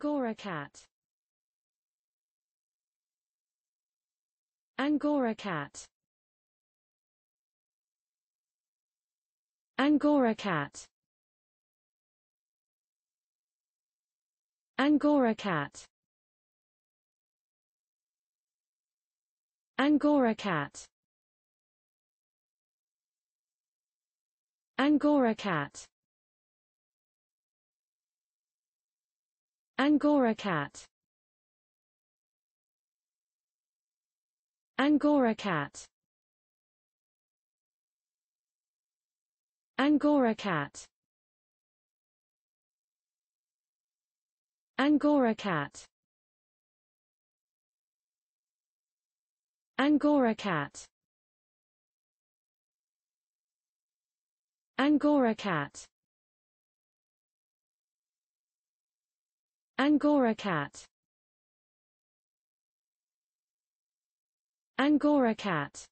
Angora cat Angora cat Angora cat Angora cat Angora cat Angora cat Angora cat Angora cat Angora cat Angora cat Angora cat Angora cat Angora cat Angora cat